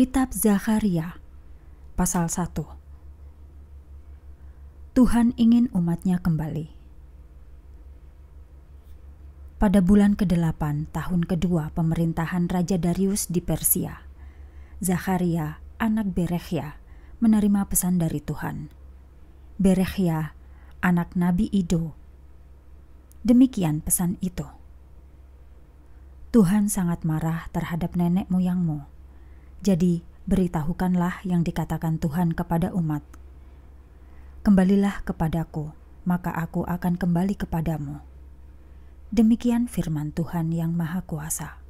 Kitab Zakaria pasal 1 Tuhan ingin umatnya kembali. Pada bulan ke-8 tahun kedua pemerintahan Raja Darius di Persia, Zakaria, anak Berehya, menerima pesan dari Tuhan. Berehya, anak Nabi Ido. Demikian pesan itu. Tuhan sangat marah terhadap nenek moyangmu jadi, beritahukanlah yang dikatakan Tuhan kepada umat. Kembalilah kepadaku, maka aku akan kembali kepadamu. Demikian firman Tuhan yang Maha Kuasa.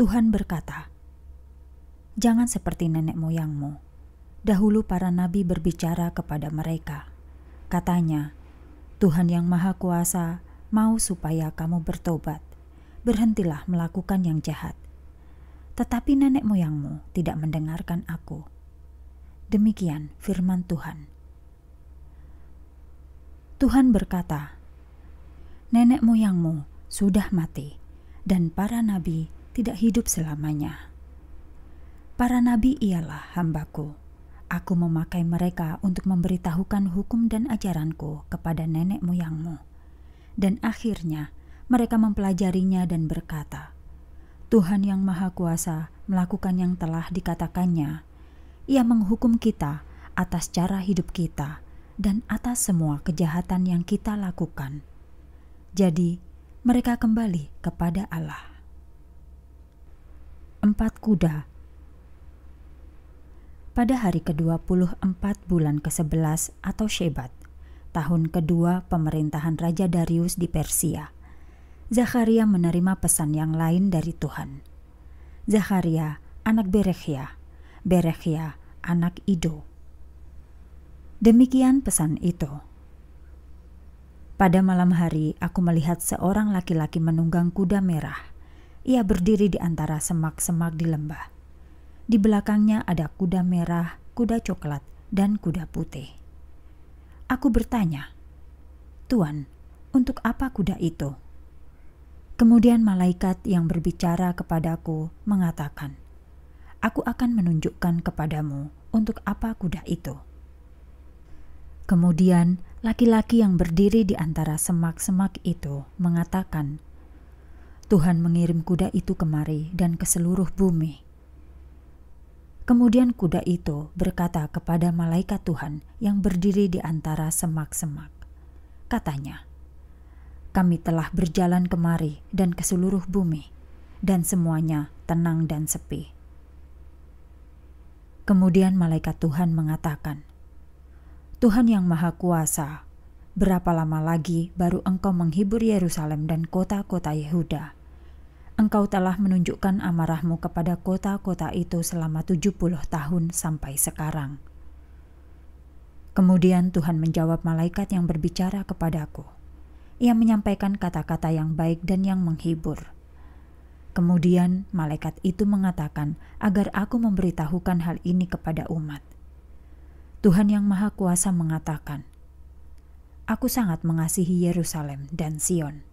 Tuhan berkata, "Jangan seperti nenek moyangmu. Dahulu para nabi berbicara kepada mereka. Katanya, Tuhan yang Maha Kuasa mau supaya kamu bertobat. Berhentilah melakukan yang jahat." tetapi nenek moyangmu tidak mendengarkan aku. Demikian firman Tuhan. Tuhan berkata, "Nenek moyangmu sudah mati, dan para nabi tidak hidup selamanya. Para nabi ialah hambaku. Aku memakai mereka untuk memberitahukan hukum dan ajaranku kepada nenek moyangmu, dan akhirnya mereka mempelajarinya dan berkata." Tuhan yang Maha Kuasa melakukan yang telah dikatakannya. Ia menghukum kita atas cara hidup kita dan atas semua kejahatan yang kita lakukan. Jadi, mereka kembali kepada Allah. Empat kuda pada hari ke-24 bulan ke-11 atau Shebat, tahun kedua pemerintahan Raja Darius di Persia Zakaria menerima pesan yang lain dari Tuhan. Zakaria, anak Berekhia, Berekhia, anak Ido. Demikian pesan itu. Pada malam hari, aku melihat seorang laki-laki menunggang kuda merah. Ia berdiri di antara semak-semak di lembah. Di belakangnya ada kuda merah, kuda coklat, dan kuda putih. Aku bertanya, "Tuan, untuk apa kuda itu?" Kemudian malaikat yang berbicara kepadaku mengatakan, "Aku akan menunjukkan kepadamu untuk apa kuda itu." Kemudian laki-laki yang berdiri di antara semak-semak itu mengatakan, "Tuhan mengirim kuda itu kemari dan ke seluruh bumi." Kemudian kuda itu berkata kepada malaikat Tuhan yang berdiri di antara semak-semak, katanya, kami telah berjalan kemari dan ke seluruh bumi, dan semuanya tenang dan sepi. Kemudian malaikat Tuhan mengatakan, "Tuhan yang Maha Kuasa, berapa lama lagi baru engkau menghibur Yerusalem dan kota-kota Yehuda? Engkau telah menunjukkan amarahmu kepada kota-kota itu selama tujuh puluh tahun sampai sekarang." Kemudian Tuhan menjawab malaikat yang berbicara kepadaku, ia menyampaikan kata-kata yang baik dan yang menghibur. Kemudian malaikat itu mengatakan agar aku memberitahukan hal ini kepada umat. Tuhan Yang Maha Kuasa mengatakan, "Aku sangat mengasihi Yerusalem dan Sion,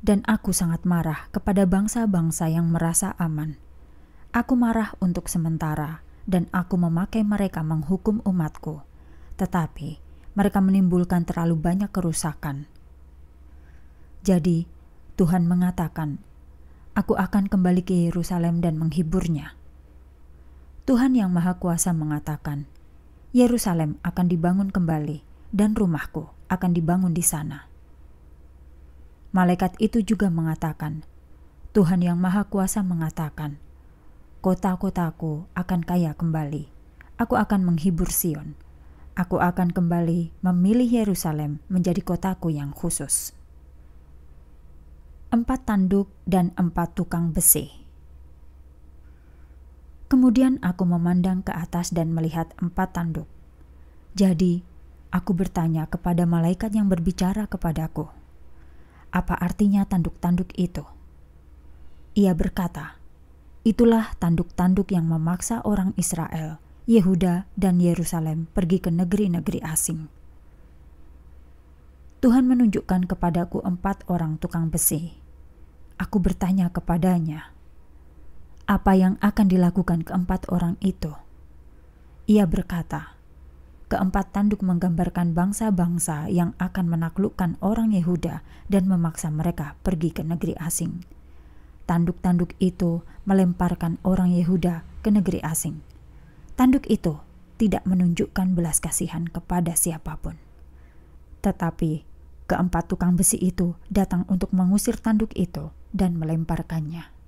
dan aku sangat marah kepada bangsa-bangsa yang merasa aman. Aku marah untuk sementara, dan aku memakai mereka menghukum umatku, tetapi..." mereka menimbulkan terlalu banyak kerusakan. Jadi, Tuhan mengatakan, "Aku akan kembali ke Yerusalem dan menghiburnya." Tuhan Yang Maha Kuasa mengatakan, "Yerusalem akan dibangun kembali, dan rumahku akan dibangun di sana." Malaikat itu juga mengatakan, "Tuhan Yang Maha Kuasa mengatakan, kota-kotaku akan kaya kembali. Aku akan menghibur Sion." aku akan kembali memilih Yerusalem menjadi kotaku yang khusus. Empat tanduk dan empat tukang besi. Kemudian aku memandang ke atas dan melihat empat tanduk. Jadi, aku bertanya kepada malaikat yang berbicara kepadaku, "Apa artinya tanduk-tanduk itu?" Ia berkata, "Itulah tanduk-tanduk yang memaksa orang Israel." Yehuda dan Yerusalem pergi ke negeri-negeri asing. Tuhan menunjukkan kepadaku empat orang tukang besi. Aku bertanya kepadanya, apa yang akan dilakukan keempat orang itu? Ia berkata, keempat tanduk menggambarkan bangsa-bangsa yang akan menaklukkan orang Yehuda dan memaksa mereka pergi ke negeri asing. Tanduk-tanduk itu melemparkan orang Yehuda ke negeri asing. Tanduk itu tidak menunjukkan belas kasihan kepada siapapun. Tetapi keempat tukang besi itu datang untuk mengusir tanduk itu dan melemparkannya.